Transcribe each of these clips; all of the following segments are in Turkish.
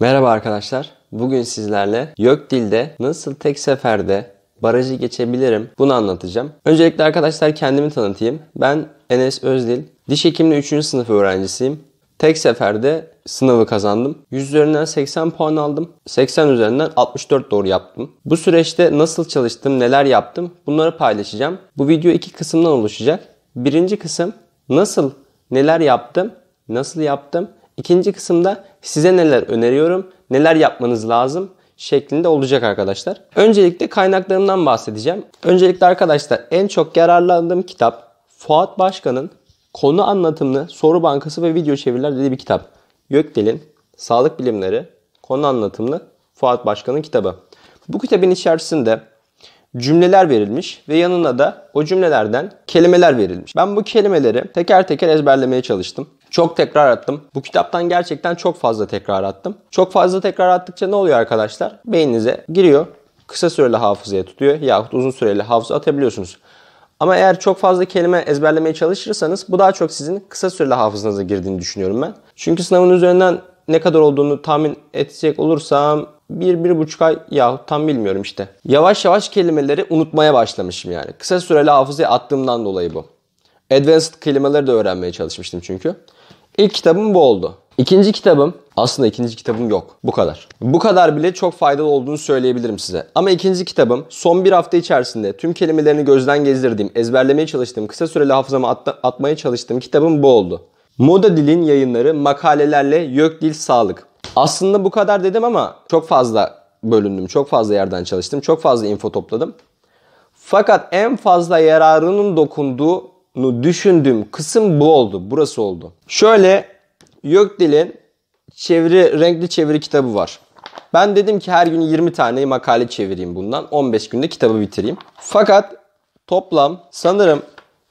Merhaba arkadaşlar. Bugün sizlerle YÖK dilde nasıl tek seferde barajı geçebilirim bunu anlatacağım. Öncelikle arkadaşlar kendimi tanıtayım. Ben Enes Özdil. Diş hekimliği 3. sınıf öğrencisiyim. Tek seferde sınavı kazandım. 100 üzerinden 80 puan aldım. 80 üzerinden 64 doğru yaptım. Bu süreçte nasıl çalıştım, neler yaptım bunları paylaşacağım. Bu video iki kısımdan oluşacak. Birinci kısım nasıl, neler yaptım, nasıl yaptım İkinci kısımda size neler öneriyorum, neler yapmanız lazım şeklinde olacak arkadaşlar. Öncelikle kaynaklarımdan bahsedeceğim. Öncelikle arkadaşlar en çok yararlandığım kitap Fuat Başkan'ın Konu Anlatımlı Soru Bankası ve Video Çeviriler dediği bir kitap. Gökdel'in Sağlık Bilimleri Konu Anlatımlı Fuat Başkan'ın kitabı. Bu kitabın içerisinde cümleler verilmiş ve yanına da o cümlelerden kelimeler verilmiş. Ben bu kelimeleri teker teker ezberlemeye çalıştım. Çok tekrar attım. Bu kitaptan gerçekten çok fazla tekrar attım. Çok fazla tekrar attıkça ne oluyor arkadaşlar? Beyninize giriyor. Kısa süreli hafızaya tutuyor yahut uzun süreli hafıza atabiliyorsunuz. Ama eğer çok fazla kelime ezberlemeye çalışırsanız bu daha çok sizin kısa süreli hafızanıza girdiğini düşünüyorum ben. Çünkü sınavın üzerinden ne kadar olduğunu tahmin edecek olursam 1-1,5 ay yahut tam bilmiyorum işte. Yavaş yavaş kelimeleri unutmaya başlamışım yani. Kısa süreli hafızaya attığımdan dolayı bu. Advanced kelimeleri de öğrenmeye çalışmıştım çünkü. İlk kitabım bu oldu. İkinci kitabım, aslında ikinci kitabım yok. Bu kadar. Bu kadar bile çok faydalı olduğunu söyleyebilirim size. Ama ikinci kitabım son bir hafta içerisinde tüm kelimelerini gözden gezdirdiğim, ezberlemeye çalıştığım, kısa süreli hafızama at- atmaya çalıştığım kitabım bu oldu. Moda Dil'in yayınları makalelerle Yök Dil Sağlık. Aslında bu kadar dedim ama çok fazla bölündüm, çok fazla yerden çalıştım, çok fazla info topladım. Fakat en fazla yararının dokunduğu olduğunu düşündüğüm kısım bu oldu. Burası oldu. Şöyle Gökdil'in çeviri, renkli çeviri kitabı var. Ben dedim ki her gün 20 tane makale çevireyim bundan. 15 günde kitabı bitireyim. Fakat toplam sanırım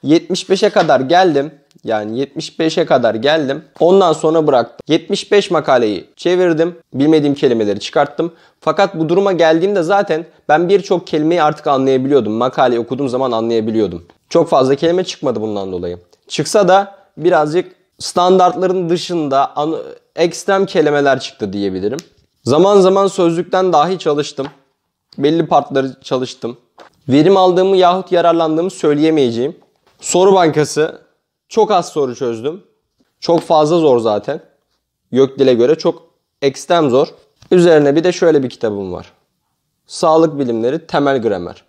75'e kadar geldim. Yani 75'e kadar geldim. Ondan sonra bıraktım. 75 makaleyi çevirdim. Bilmediğim kelimeleri çıkarttım. Fakat bu duruma geldiğimde zaten ben birçok kelimeyi artık anlayabiliyordum. Makaleyi okuduğum zaman anlayabiliyordum. Çok fazla kelime çıkmadı bundan dolayı. Çıksa da birazcık standartların dışında ekstrem kelimeler çıktı diyebilirim. Zaman zaman sözlükten dahi çalıştım. Belli partları çalıştım. Verim aldığımı yahut yararlandığımı söyleyemeyeceğim. Soru bankası çok az soru çözdüm. Çok fazla zor zaten. Gökdil'e göre çok ekstrem zor. Üzerine bir de şöyle bir kitabım var. Sağlık Bilimleri Temel Gramer.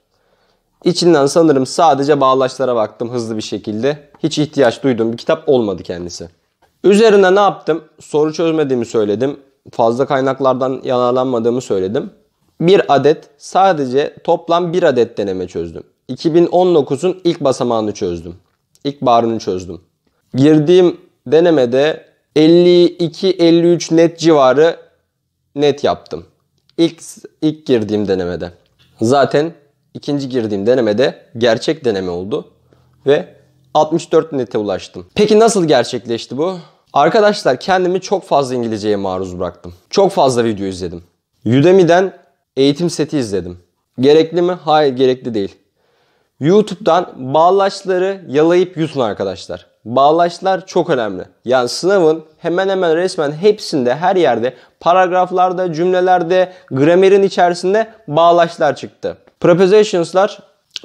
İçinden sanırım sadece bağlaçlara baktım hızlı bir şekilde. Hiç ihtiyaç duyduğum bir kitap olmadı kendisi. Üzerine ne yaptım? Soru çözmediğimi söyledim. Fazla kaynaklardan yararlanmadığımı söyledim. Bir adet sadece toplam bir adet deneme çözdüm. 2019'un ilk basamağını çözdüm. İlk barını çözdüm. Girdiğim denemede 52-53 net civarı net yaptım. İlk, ilk girdiğim denemede. Zaten ikinci girdiğim denemede gerçek deneme oldu. Ve 64 nete ulaştım. Peki nasıl gerçekleşti bu? Arkadaşlar kendimi çok fazla İngilizceye maruz bıraktım. Çok fazla video izledim. Udemy'den eğitim seti izledim. Gerekli mi? Hayır gerekli değil. YouTube'dan bağlaçları yalayıp yutun arkadaşlar. Bağlaçlar çok önemli. Yani sınavın hemen hemen resmen hepsinde her yerde paragraflarda, cümlelerde, gramerin içerisinde bağlaçlar çıktı. Propositions'lar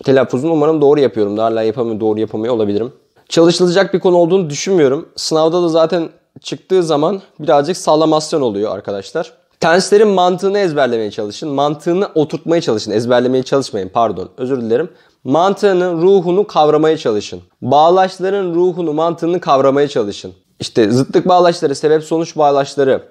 telaffuzunu umarım doğru yapıyorum. Daha hala yapamıyor, doğru yapamıyor olabilirim. Çalışılacak bir konu olduğunu düşünmüyorum. Sınavda da zaten çıktığı zaman birazcık sallamasyon oluyor arkadaşlar. Tenslerin mantığını ezberlemeye çalışın. Mantığını oturtmaya çalışın. Ezberlemeye çalışmayın pardon. Özür dilerim. Mantığının ruhunu kavramaya çalışın. Bağlaçların ruhunu, mantığını kavramaya çalışın. İşte zıtlık bağlaçları, sebep sonuç bağlaçları.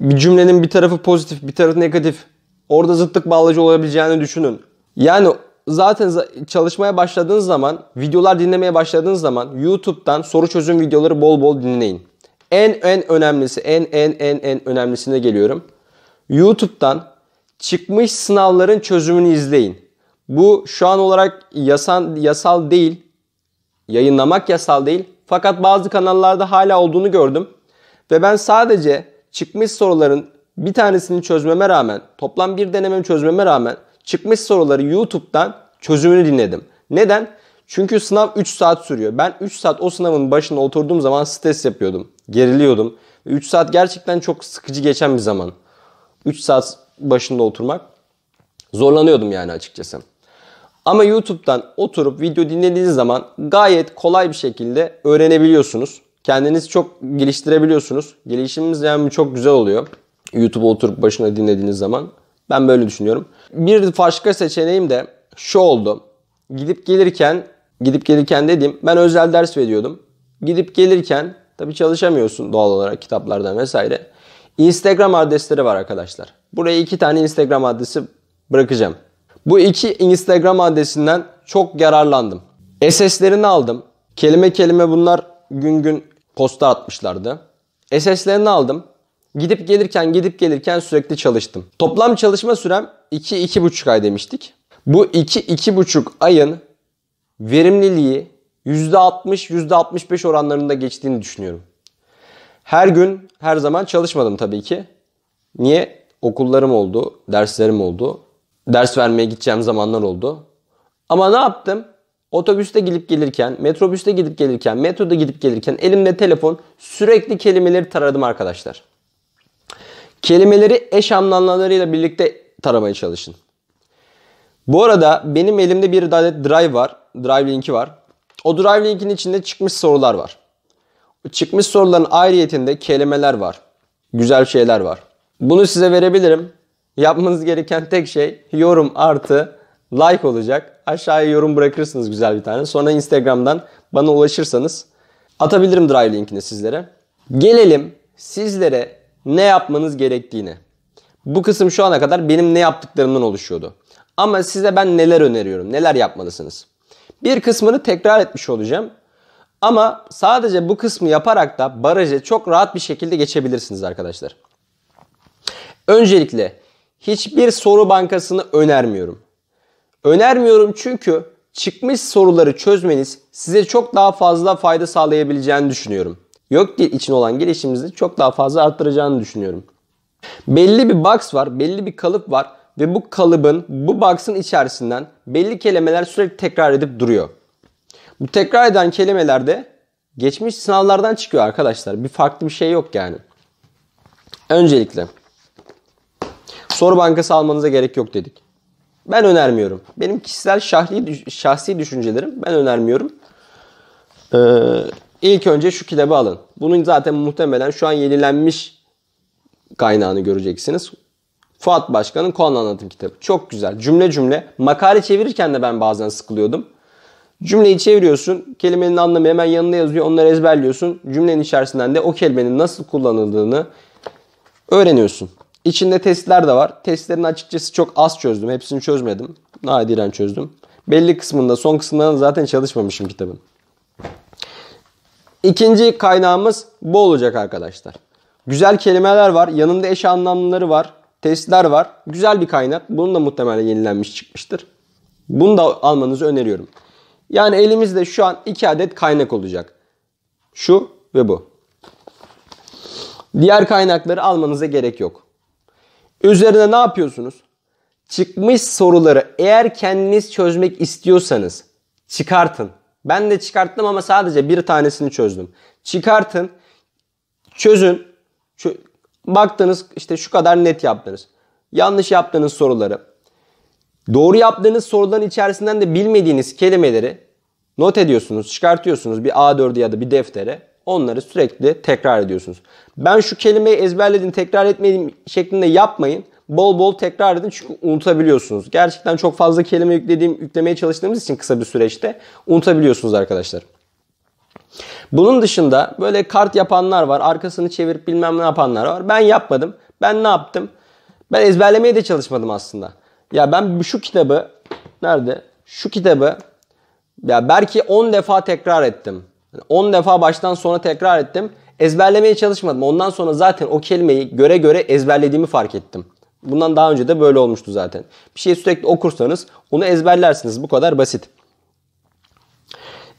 Bir cümlenin bir tarafı pozitif, bir tarafı negatif. Orada zıtlık bağlacı olabileceğini düşünün. Yani zaten çalışmaya başladığınız zaman, videolar dinlemeye başladığınız zaman YouTube'dan soru çözüm videoları bol bol dinleyin. En en önemlisi, en en en en önemlisine geliyorum. YouTube'dan çıkmış sınavların çözümünü izleyin. Bu şu an olarak yasan, yasal değil. Yayınlamak yasal değil. Fakat bazı kanallarda hala olduğunu gördüm. Ve ben sadece çıkmış soruların bir tanesini çözmeme rağmen, toplam bir denememi çözmeme rağmen çıkmış soruları YouTube'dan çözümünü dinledim. Neden? Çünkü sınav 3 saat sürüyor. Ben 3 saat o sınavın başına oturduğum zaman stres yapıyordum. Geriliyordum. 3 saat gerçekten çok sıkıcı geçen bir zaman. 3 saat başında oturmak zorlanıyordum yani açıkçası. Ama YouTube'dan oturup video dinlediğiniz zaman gayet kolay bir şekilde öğrenebiliyorsunuz. Kendinizi çok geliştirebiliyorsunuz. Gelişimimiz yani çok güzel oluyor. YouTube oturup başına dinlediğiniz zaman. Ben böyle düşünüyorum. Bir başka seçeneğim de şu oldu. Gidip gelirken, gidip gelirken dediğim ben özel ders veriyordum. Gidip gelirken tabii çalışamıyorsun doğal olarak kitaplardan vesaire. Instagram adresleri var arkadaşlar. Buraya iki tane Instagram adresi bırakacağım. Bu iki Instagram adresinden çok yararlandım. SS'lerini aldım. Kelime kelime bunlar gün gün posta atmışlardı. SS'lerini aldım. Gidip gelirken gidip gelirken sürekli çalıştım. Toplam çalışma sürem 2-2,5 ay demiştik. Bu 2-2,5 ayın verimliliği %60-%65 oranlarında geçtiğini düşünüyorum. Her gün her zaman çalışmadım tabii ki. Niye? Okullarım oldu, derslerim oldu ders vermeye gideceğim zamanlar oldu. Ama ne yaptım? Otobüste gidip gelirken, metrobüste gidip gelirken, metroda gidip gelirken elimde telefon sürekli kelimeleri taradım arkadaşlar. Kelimeleri eş anlamlarıyla birlikte taramaya çalışın. Bu arada benim elimde bir adet drive var. Drive linki var. O drive linkin içinde çıkmış sorular var. Çıkmış soruların ayrıyetinde kelimeler var. Güzel şeyler var. Bunu size verebilirim. Yapmanız gereken tek şey yorum artı like olacak. Aşağıya yorum bırakırsınız güzel bir tane. Sonra Instagram'dan bana ulaşırsanız atabilirim drive linkini sizlere. Gelelim sizlere ne yapmanız gerektiğini. Bu kısım şu ana kadar benim ne yaptıklarımdan oluşuyordu. Ama size ben neler öneriyorum, neler yapmalısınız. Bir kısmını tekrar etmiş olacağım. Ama sadece bu kısmı yaparak da barajı çok rahat bir şekilde geçebilirsiniz arkadaşlar. Öncelikle hiçbir soru bankasını önermiyorum. Önermiyorum çünkü çıkmış soruları çözmeniz size çok daha fazla fayda sağlayabileceğini düşünüyorum. Yok dil için olan gelişimimizi çok daha fazla arttıracağını düşünüyorum. Belli bir box var, belli bir kalıp var ve bu kalıbın, bu box'ın içerisinden belli kelimeler sürekli tekrar edip duruyor. Bu tekrar eden kelimeler de geçmiş sınavlardan çıkıyor arkadaşlar. Bir farklı bir şey yok yani. Öncelikle soru bankası almanıza gerek yok dedik. Ben önermiyorum. Benim kişisel şahli, şahsi düşüncelerim ben önermiyorum. Ee, ilk önce şu kitabı alın. Bunun zaten muhtemelen şu an yenilenmiş kaynağını göreceksiniz. Fuat Başkan'ın konu anlatım kitabı. Çok güzel. Cümle cümle. Makale çevirirken de ben bazen sıkılıyordum. Cümleyi çeviriyorsun. Kelimenin anlamı hemen yanına yazıyor. Onları ezberliyorsun. Cümlenin içerisinden de o kelimenin nasıl kullanıldığını öğreniyorsun. İçinde testler de var. Testlerin açıkçası çok az çözdüm. Hepsini çözmedim. Nadiren çözdüm. Belli kısmında, son kısmından zaten çalışmamışım kitabın. İkinci kaynağımız bu olacak arkadaşlar. Güzel kelimeler var. Yanında eş anlamları var. Testler var. Güzel bir kaynak. Bunun da muhtemelen yenilenmiş çıkmıştır. Bunu da almanızı öneriyorum. Yani elimizde şu an iki adet kaynak olacak. Şu ve bu. Diğer kaynakları almanıza gerek yok. Üzerine ne yapıyorsunuz? Çıkmış soruları eğer kendiniz çözmek istiyorsanız çıkartın. Ben de çıkarttım ama sadece bir tanesini çözdüm. Çıkartın, çözün. Çö Baktınız işte şu kadar net yaptınız. Yanlış yaptığınız soruları. Doğru yaptığınız soruların içerisinden de bilmediğiniz kelimeleri not ediyorsunuz, çıkartıyorsunuz bir A4 ya da bir deftere. Onları sürekli tekrar ediyorsunuz. Ben şu kelimeyi ezberledim tekrar etmedim şeklinde yapmayın. Bol bol tekrar edin çünkü unutabiliyorsunuz. Gerçekten çok fazla kelime yüklediğim, yüklemeye çalıştığımız için kısa bir süreçte unutabiliyorsunuz arkadaşlar. Bunun dışında böyle kart yapanlar var. Arkasını çevirip bilmem ne yapanlar var. Ben yapmadım. Ben ne yaptım? Ben ezberlemeye de çalışmadım aslında. Ya ben şu kitabı nerede? Şu kitabı ya belki 10 defa tekrar ettim. 10 defa baştan sona tekrar ettim. Ezberlemeye çalışmadım. Ondan sonra zaten o kelimeyi göre göre ezberlediğimi fark ettim. Bundan daha önce de böyle olmuştu zaten. Bir şey sürekli okursanız onu ezberlersiniz. Bu kadar basit.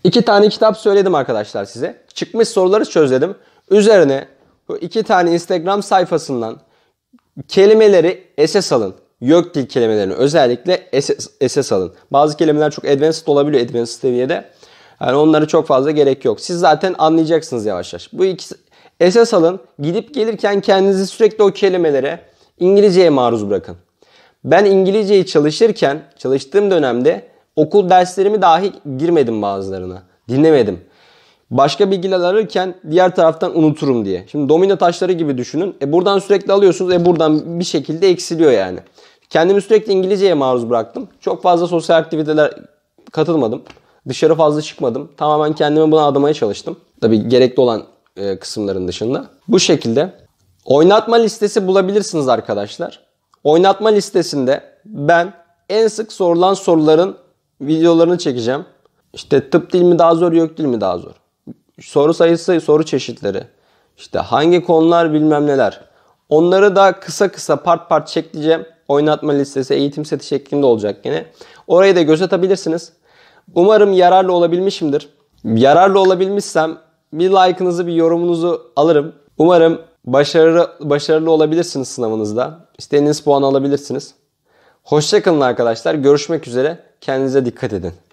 İki tane kitap söyledim arkadaşlar size. Çıkmış soruları çözledim. Üzerine bu iki tane Instagram sayfasından kelimeleri esas alın. Yok dil kelimelerini özellikle esas, esas alın. Bazı kelimeler çok advanced olabiliyor advanced seviyede. Yani onları çok fazla gerek yok. Siz zaten anlayacaksınız yavaş yavaş. Bu iki esas alın. Gidip gelirken kendinizi sürekli o kelimelere İngilizceye maruz bırakın. Ben İngilizceyi çalışırken, çalıştığım dönemde okul derslerimi dahi girmedim bazılarına. Dinlemedim. Başka bilgiler alırken diğer taraftan unuturum diye. Şimdi domino taşları gibi düşünün. E buradan sürekli alıyorsunuz. E buradan bir şekilde eksiliyor yani. Kendimi sürekli İngilizceye maruz bıraktım. Çok fazla sosyal aktiviteler katılmadım. Dışarı fazla çıkmadım. Tamamen kendimi buna adamaya çalıştım. Tabi gerekli olan e, kısımların dışında. Bu şekilde oynatma listesi bulabilirsiniz arkadaşlar. Oynatma listesinde ben en sık sorulan soruların videolarını çekeceğim. İşte tıp dil mi daha zor, yok dil mi daha zor? Soru sayısı, soru çeşitleri. İşte hangi konular bilmem neler. Onları da kısa kısa part part çekeceğim. Oynatma listesi, eğitim seti şeklinde olacak yine. Orayı da göz atabilirsiniz. Umarım yararlı olabilmişimdir. Yararlı olabilmişsem bir like'ınızı bir yorumunuzu alırım. Umarım başarılı, başarılı olabilirsiniz sınavınızda. İstediğiniz puan alabilirsiniz. Hoşçakalın arkadaşlar. Görüşmek üzere. Kendinize dikkat edin.